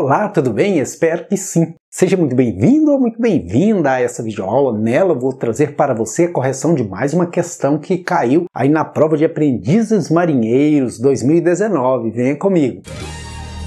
Olá, tudo bem? Espero que sim. Seja muito bem-vindo ou muito bem-vinda a essa videoaula. Nela vou trazer para você a correção de mais uma questão que caiu aí na prova de Aprendizes Marinheiros 2019. Venha comigo.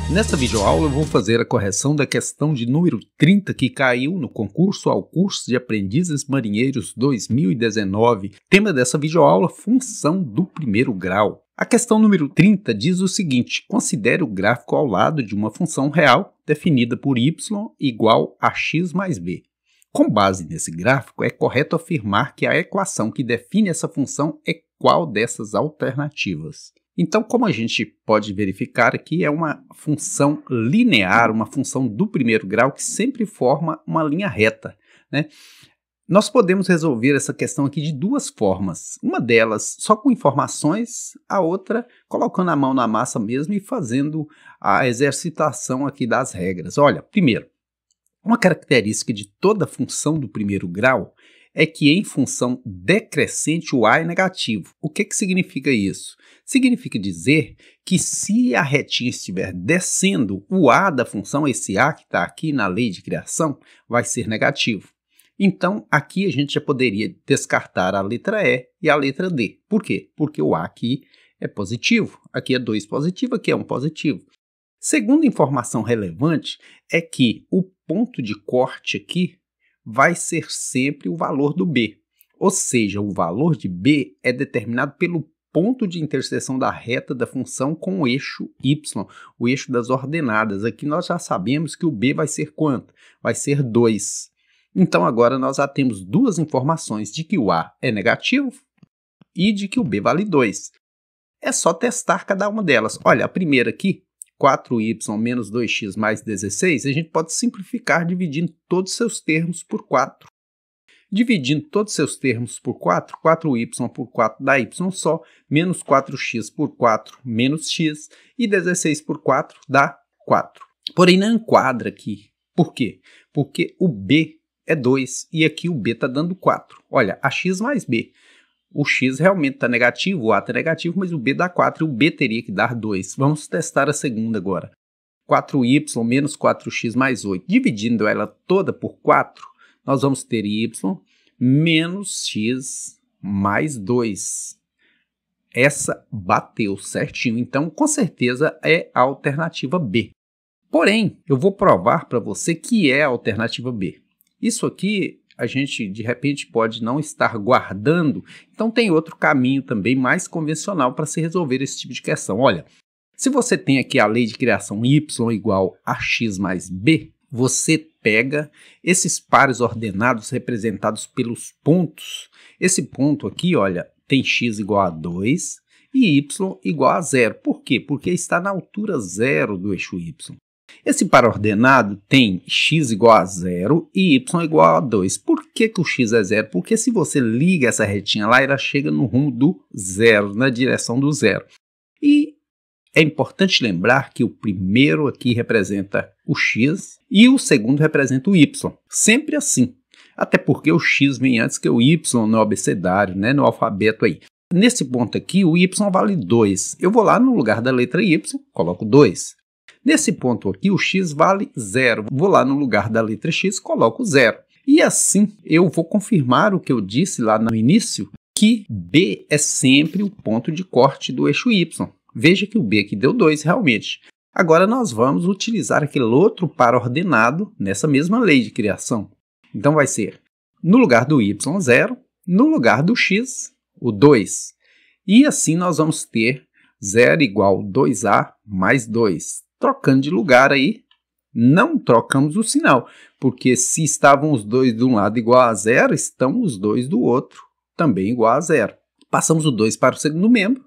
Nessa videoaula eu vou fazer a correção da questão de número 30 que caiu no concurso ao curso de Aprendizes Marinheiros 2019. Tema dessa videoaula, função do primeiro grau. A questão número 30 diz o seguinte: considere o gráfico ao lado de uma função real definida por y igual a x mais b. Com base nesse gráfico, é correto afirmar que a equação que define essa função é qual dessas alternativas. Então, como a gente pode verificar aqui, é uma função linear, uma função do primeiro grau que sempre forma uma linha reta. Né? Nós podemos resolver essa questão aqui de duas formas. Uma delas só com informações, a outra colocando a mão na massa mesmo e fazendo a exercitação aqui das regras. Olha, primeiro, uma característica de toda função do primeiro grau é que em função decrescente o a é negativo. O que, que significa isso? Significa dizer que se a retinha estiver descendo, o a da função, esse a que está aqui na lei de criação, vai ser negativo. Então, aqui a gente já poderia descartar a letra E e a letra D. Por quê? Porque o A aqui é positivo, aqui é 2 positivo, aqui é 1 um positivo. Segunda informação relevante é que o ponto de corte aqui vai ser sempre o valor do B. Ou seja, o valor de B é determinado pelo ponto de interseção da reta da função com o eixo y, o eixo das ordenadas. Aqui nós já sabemos que o b vai ser quanto? Vai ser 2. Então agora nós já temos duas informações de que o A é negativo e de que o B vale 2. É só testar cada uma delas. Olha, a primeira aqui, 4y menos 2x mais 16, a gente pode simplificar dividindo todos os seus termos por 4. Dividindo todos os seus termos por 4, 4y por 4 dá y só, menos 4x por 4 menos x, e 16 por 4 dá 4. Porém, não enquadra aqui. Por quê? Porque o b é 2 e aqui o B está dando 4. Olha, a x mais B. O X realmente está negativo, o A está negativo, mas o B dá 4 e o B teria que dar 2. Vamos testar a segunda agora. 4Y menos 4X mais 8. Dividindo ela toda por 4, nós vamos ter Y menos X mais 2. Essa bateu certinho, então com certeza é a alternativa B. Porém, eu vou provar para você que é a alternativa B. Isso aqui a gente de repente pode não estar guardando, então tem outro caminho também mais convencional para se resolver esse tipo de questão. Olha, se você tem aqui a lei de criação Y igual a x mais b, você pega esses pares ordenados representados pelos pontos. Esse ponto aqui, olha, tem x igual a 2 e y igual a zero. Por quê? Porque está na altura zero do eixo y. Esse par ordenado tem x igual a zero e y igual a 2. Por que, que o x é zero? Porque se você liga essa retinha lá, ela chega no rumo do zero, na direção do zero. E é importante lembrar que o primeiro aqui representa o x e o segundo representa o y. Sempre assim. Até porque o x vem antes que o y no abecedário, né, no alfabeto aí. Nesse ponto aqui, o y vale 2. Eu vou lá no lugar da letra y, coloco 2. Nesse ponto aqui, o x vale zero. Vou lá no lugar da letra x, coloco zero. E assim, eu vou confirmar o que eu disse lá no início, que B é sempre o ponto de corte do eixo Y. Veja que o B aqui deu 2 realmente. Agora nós vamos utilizar aquele outro par ordenado nessa mesma lei de criação. Então vai ser no lugar do y, 0, no lugar do x, o 2. E assim nós vamos ter 0 igual 2a mais 2 trocando de lugar aí, não trocamos o sinal, porque se estavam os dois de um lado igual a zero, estão os dois do outro também igual a zero. Passamos o 2 para o segundo membro,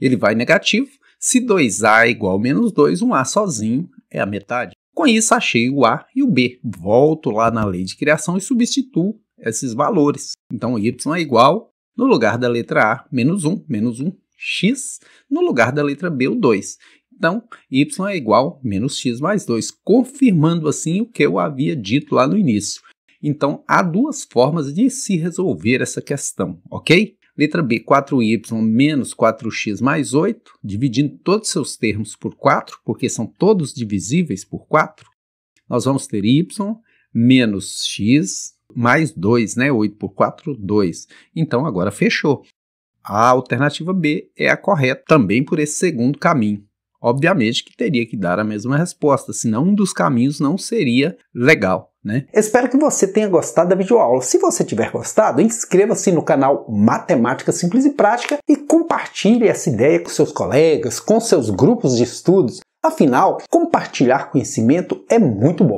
ele vai negativo. Se 2A é igual a menos 2, um A sozinho é a metade. Com isso, achei o A e o B. Volto lá na lei de criação e substituo esses valores. Então, Y é igual, no lugar da letra A, menos 1, menos 1, X, no lugar da letra B, o 2. Então, y é igual a menos x mais 2, confirmando assim o que eu havia dito lá no início. Então, há duas formas de se resolver essa questão, ok? Letra B, 4y menos 4x mais 8, dividindo todos os seus termos por 4, porque são todos divisíveis por 4, nós vamos ter y menos x mais 2, né? 8 por 4, 2. Então, agora fechou. A alternativa B é a correta também por esse segundo caminho obviamente que teria que dar a mesma resposta, senão um dos caminhos não seria legal. Né? Espero que você tenha gostado da videoaula. Se você tiver gostado, inscreva-se no canal Matemática Simples e Prática e compartilhe essa ideia com seus colegas, com seus grupos de estudos. Afinal, compartilhar conhecimento é muito bom.